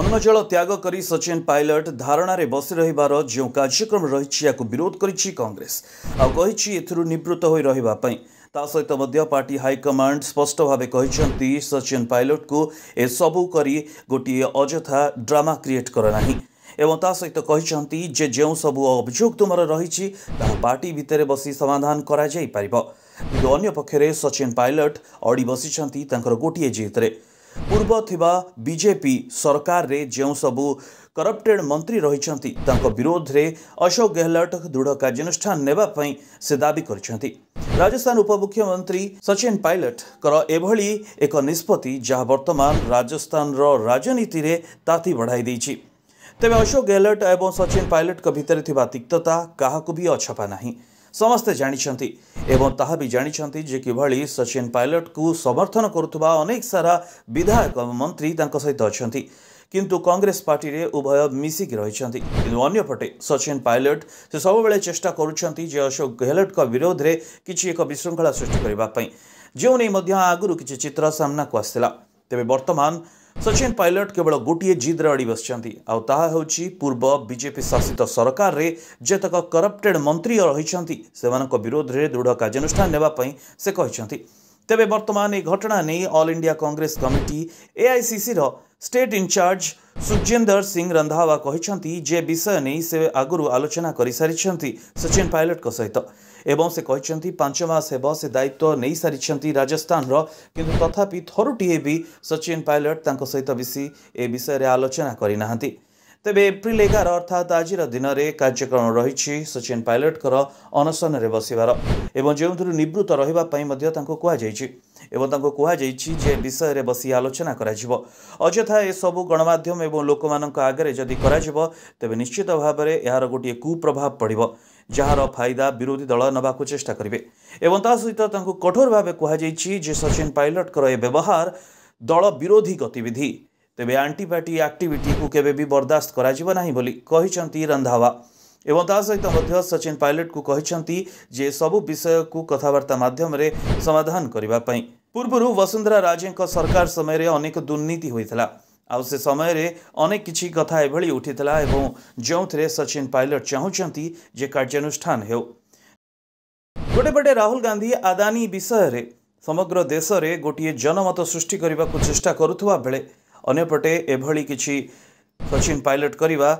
অন্নজল ত্যাগ করে সচিন পাইলট ধারণার বসি রহবার যে কার্যক্রম রয়েছে ইয়াকু বিরোধ করেছে কংগ্রেস আছে এর নিবৃত হয়ে রহবা ତା ସହିତ ମଧ୍ୟ ପାର୍ଟି ହାଇକମାଣ୍ଡ ସ୍ପଷ୍ଟ ଭାବେ କହିଛନ୍ତି ସଚିନ ପାଇଲଟଙ୍କୁ ଏସବୁ କରି ଗୋଟିଏ ଅଯଥା ଡ୍ରାମା କ୍ରିଏଟ୍ କରନାହିଁ ଏବଂ ତା ସହିତ କହିଛନ୍ତି ଯେ ଯେଉଁ ସବୁ ଅଭିଯୋଗ ତୁମର ରହିଛି ତାହା ପାର୍ଟି ଭିତରେ ବସି ସମାଧାନ କରାଯାଇପାରିବ କିନ୍ତୁ ଅନ୍ୟ ପକ୍ଷରେ ସଚିନ ପାଇଲଟ ଅଡ଼ି ବସିଛନ୍ତି ତାଙ୍କର ଗୋଟିଏ ଜିତରେ ପୂର୍ବ ଥିବା ବିଜେପି ସରକାରରେ ଯେଉଁ ସବୁ କରପ୍ଟେଡ଼ ମନ୍ତ୍ରୀ ରହିଛନ୍ତି ତାଙ୍କ ବିରୋଧରେ ଅଶୋକ ଗେହଲଟ ଦୃଢ଼ କାର୍ଯ୍ୟାନୁଷ୍ଠାନ ନେବା ପାଇଁ ସେ ଦାବି କରିଛନ୍ତି ରାଜସ୍ଥାନ ଉପମୁଖ୍ୟମନ୍ତ୍ରୀ ସଚିନ ପାଇଲଟଙ୍କର ଏଭଳି ଏକ ନିଷ୍ପତ୍ତି ଯାହା ବର୍ତ୍ତମାନ ରାଜସ୍ଥାନର ରାଜନୀତିରେ ତାତି ବଢ଼ାଇ ଦେଇଛି ତେବେ ଅଶୋକ ଗେହଲଟ ଏବଂ ସଚିନ ପାଇଲଟଙ୍କ ଭିତରେ ଥିବା ତିକ୍ତତା କାହାକୁ ବି ଅଛପା ନାହିଁ ସମସ୍ତେ ଜାଣିଛନ୍ତି ଏବଂ ତାହା ବି ଜାଣିଛନ୍ତି ଯେ କିଭଳି ସଚିନ ପାଇଲଟ୍କୁ ସମର୍ଥନ କରୁଥିବା ଅନେକ ସାରା ବିଧାୟକ ମନ୍ତ୍ରୀ ତାଙ୍କ ସହିତ ଅଛନ୍ତି କିନ୍ତୁ କଂଗ୍ରେସ ପାର୍ଟିରେ ଉଭୟ ମିଶିକି ରହିଛନ୍ତି କିନ୍ତୁ ଅନ୍ୟପଟେ ସଚିନ ପାଇଲଟ୍ ସେ ସବୁବେଳେ ଚେଷ୍ଟା କରୁଛନ୍ତି ଯେ ଅଶୋକ ଗେହଲଟଙ୍କ ବିରୋଧରେ କିଛି ଏକ ବିଶୃଙ୍ଖଳା ସୃଷ୍ଟି କରିବା ପାଇଁ ଯେଉଁ ନେଇ ମଧ୍ୟ ଆଗରୁ କିଛି ଚିତ୍ର ସାମ୍ନାକୁ ଆସିଥିଲା ତେବେ ବର୍ତ୍ତମାନ ସଚିନ ପାଇଲଟ କେବଳ ଗୋଟିଏ ଜିଦ୍ରେ ଅଡ଼ି ବସିଛନ୍ତି ଆଉ ତାହା ହେଉଛି ପୂର୍ବ ବିଜେପି ଶାସିତ ସରକାରରେ ଯେତେକ କରପ୍ଟେଡ୍ ମନ୍ତ୍ରୀ ରହିଛନ୍ତି ସେମାନଙ୍କ ବିରୋଧରେ ଦୃଢ଼ କାର୍ଯ୍ୟାନୁଷ୍ଠାନ ନେବା ପାଇଁ ସେ କହିଛନ୍ତି ତେବେ ବର୍ତ୍ତମାନ ଏହି ଘଟଣା ନେଇ ଅଲ୍ ଇଣ୍ଡିଆ କଂଗ୍ରେସ କମିଟି ଏଆଇସିସିର ଷ୍ଟେଟ୍ ଇନ୍ଚାର୍ଜ ସୁଜିନ୍ଦର ସିଂ ରନ୍ଧାୱା କହିଛନ୍ତି ଯେ ବିଷୟ ନେଇ ସେ ଆଗରୁ ଆଲୋଚନା କରିସାରିଛନ୍ତି ସଚିନ ପାଇଲଟଙ୍କ ସହିତ ଏବଂ ସେ କହିଛନ୍ତି ପାଞ୍ଚ ମାସ ହେବ ସେ ଦାୟିତ୍ୱ ନେଇସାରିଛନ୍ତି ରାଜସ୍ଥାନର କିନ୍ତୁ ତଥାପି ଥରୁଟିଏ ବି ସଚିନ ପାଇଲଟ ତାଙ୍କ ସହିତ ବେଶୀ ଏ ବିଷୟରେ ଆଲୋଚନା କରିନାହାନ୍ତି ତେବେ ଏପ୍ରିଲ ଏଗାର ଅର୍ଥାତ୍ ଆଜିର ଦିନରେ କାର୍ଯ୍ୟକ୍ରମ ରହିଛି ସଚିନ ପାଇଲଟଙ୍କର ଅନଶନରେ ବସିବାର ଏବଂ ଯେଉଁଥିରୁ ନିବୃତ ରହିବା ପାଇଁ ମଧ୍ୟ ତାଙ୍କୁ କୁହାଯାଇଛି ଏବଂ ତାଙ୍କୁ କୁହାଯାଇଛି ଯେ ବିଷୟରେ ବସି ଆଲୋଚନା କରାଯିବ ଅଯଥା ଏସବୁ ଗଣମାଧ୍ୟମ ଏବଂ ଲୋକମାନଙ୍କ ଆଗରେ ଯଦି କରାଯିବ ତେବେ ନିଶ୍ଚିତ ଭାବରେ ଏହାର ଗୋଟିଏ କୁପ୍ରଭାବ ପଡ଼ିବ ଯାହାର ଫାଇଦା ବିରୋଧୀ ଦଳ ନେବାକୁ ଚେଷ୍ଟା କରିବେ ଏବଂ ତା ସହିତ ତାଙ୍କୁ କଠୋର ଭାବେ କୁହାଯାଇଛି ଯେ ସଚିନ ପାଇଲଟଙ୍କର ଏ ବ୍ୟବହାର ଦଳ ବିରୋଧୀ ଗତିବିଧି ତେବେ ଆଣ୍ଟିବାଟି ଆକ୍ଟିଭିଟିକୁ କେବେ ବି ବରଦାସ୍ତ କରାଯିବ ନାହିଁ ବୋଲି କହିଛନ୍ତି ରନ୍ଧାୱା ଏବଂ ତା ସହିତ ମଧ୍ୟ ସଚିନ ପାଇଲଟଙ୍କୁ କହିଛନ୍ତି ଯେ ସବୁ ବିଷୟକୁ କଥାବାର୍ତ୍ତା ମାଧ୍ୟମରେ ସମାଧାନ କରିବା ପାଇଁ ପୂର୍ବରୁ ବସୁନ୍ଧରା ରାଜେଙ୍କ ସରକାର ସମୟରେ ଅନେକ ଦୁର୍ନୀତି ହୋଇଥିଲା ଆଉ ସେ ସମୟରେ ଅନେକ କିଛି କଥା ଏଭଳି ଉଠିଥିଲା ଏବଂ ଯେଉଁଥିରେ ସଚିନ ପାଇଲଟ ଚାହୁଁଛନ୍ତି ଯେ କାର୍ଯ୍ୟାନୁଷ୍ଠାନ ହେଉ ଗୋଟେ ପଟେ ରାହୁଲ ଗାନ୍ଧୀ ଆଦାନୀ ବିଷୟରେ ସମଗ୍ର ଦେଶରେ ଗୋଟିଏ ଜନମତ ସୃଷ୍ଟି କରିବାକୁ ଚେଷ୍ଟା କରୁଥିବା ବେଳେ ଅନ୍ୟପଟେ ଏଭଳି କିଛି ସଚିନ ପାଇଲଟ କରିବା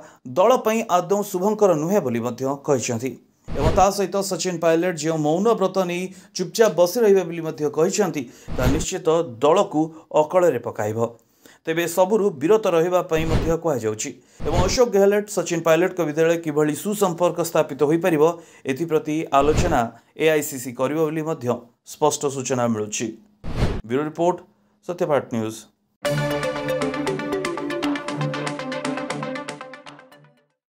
ଦଳ ପାଇଁ ଆଦୌ ଶୁଭଙ୍କର ନୁହେଁ ବୋଲି ମଧ୍ୟ କହିଛନ୍ତି ଏବଂ ତା ସହିତ ସଚିନ ପାଇଲଟ ଯେଉଁ ମୌନ ବ୍ରତ ନେଇ ଚୁପଚାପ ବସି ରହିବେ ବୋଲି ମଧ୍ୟ କହିଛନ୍ତି ତାହା ନିଶ୍ଚିତ ଦଳକୁ ଅକଳରେ ପକାଇବ ତେବେ ସବୁରୁ ବିରତ ରହିବା ପାଇଁ ମଧ୍ୟ କୁହାଯାଉଛି ଏବଂ ଅଶୋକ ଗେହଲଟ ସଚିନ ପାଇଲଟଙ୍କ ବିଦ୍ୟାଳୟ କିଭଳି ସୁସମ୍ପର୍କ ସ୍ଥାପିତ ହୋଇପାରିବ ଏଥିପ୍ରତି ଆଲୋଚନା ଏଆଇସିସି କରିବ ବୋଲି ମଧ୍ୟ ସ୍ପଷ୍ଟ ସୂଚନା ମିଳୁଛି ବ୍ୟୁରୋ ରିପୋର୍ଟ ସତ୍ୟପାଠ ନ୍ୟୁଜ୍